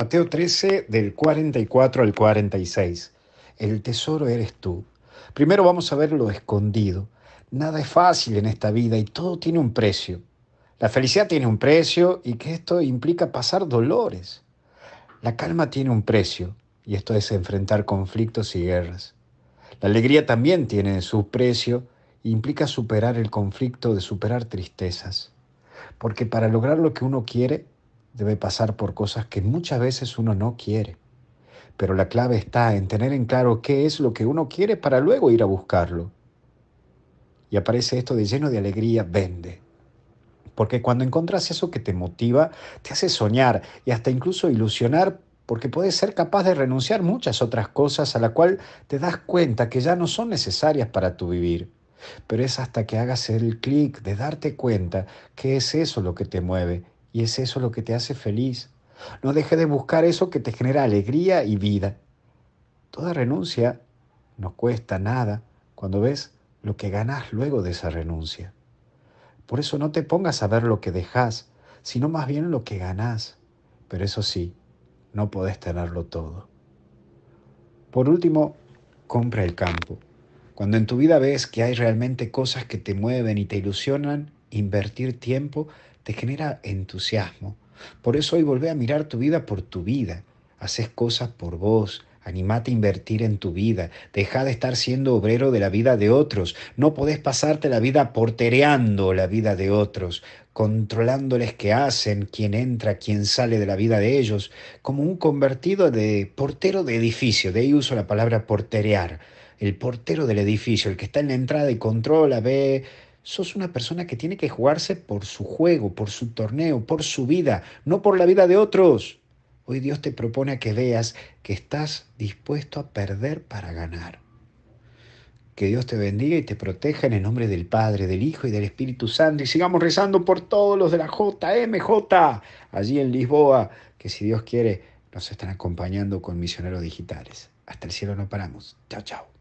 Mateo 13, del 44 al 46. El tesoro eres tú. Primero vamos a ver lo escondido. Nada es fácil en esta vida y todo tiene un precio. La felicidad tiene un precio y que esto implica pasar dolores. La calma tiene un precio y esto es enfrentar conflictos y guerras. La alegría también tiene su precio e implica superar el conflicto de superar tristezas. Porque para lograr lo que uno quiere, debe pasar por cosas que muchas veces uno no quiere. Pero la clave está en tener en claro qué es lo que uno quiere para luego ir a buscarlo. Y aparece esto de lleno de alegría, vende. Porque cuando encontras eso que te motiva, te hace soñar y hasta incluso ilusionar porque puedes ser capaz de renunciar muchas otras cosas a la cual te das cuenta que ya no son necesarias para tu vivir. Pero es hasta que hagas el clic de darte cuenta que es eso lo que te mueve y es eso lo que te hace feliz. No dejes de buscar eso que te genera alegría y vida. Toda renuncia no cuesta nada cuando ves lo que ganas luego de esa renuncia. Por eso no te pongas a ver lo que dejas, sino más bien lo que ganas Pero eso sí, no podés tenerlo todo. Por último, compra el campo. Cuando en tu vida ves que hay realmente cosas que te mueven y te ilusionan, invertir tiempo te genera entusiasmo. Por eso hoy volvé a mirar tu vida por tu vida. Haces cosas por vos. Animate a invertir en tu vida. Deja de estar siendo obrero de la vida de otros. No podés pasarte la vida portereando la vida de otros, controlándoles qué hacen, quién entra, quién sale de la vida de ellos, como un convertido de portero de edificio. De ahí uso la palabra porterear. El portero del edificio, el que está en la entrada y controla, ve, sos una persona que tiene que jugarse por su juego, por su torneo, por su vida, no por la vida de otros. Hoy Dios te propone a que veas que estás dispuesto a perder para ganar. Que Dios te bendiga y te proteja en el nombre del Padre, del Hijo y del Espíritu Santo. Y sigamos rezando por todos los de la JMJ, allí en Lisboa, que si Dios quiere nos están acompañando con misioneros digitales. Hasta el cielo no paramos. Chao, chao.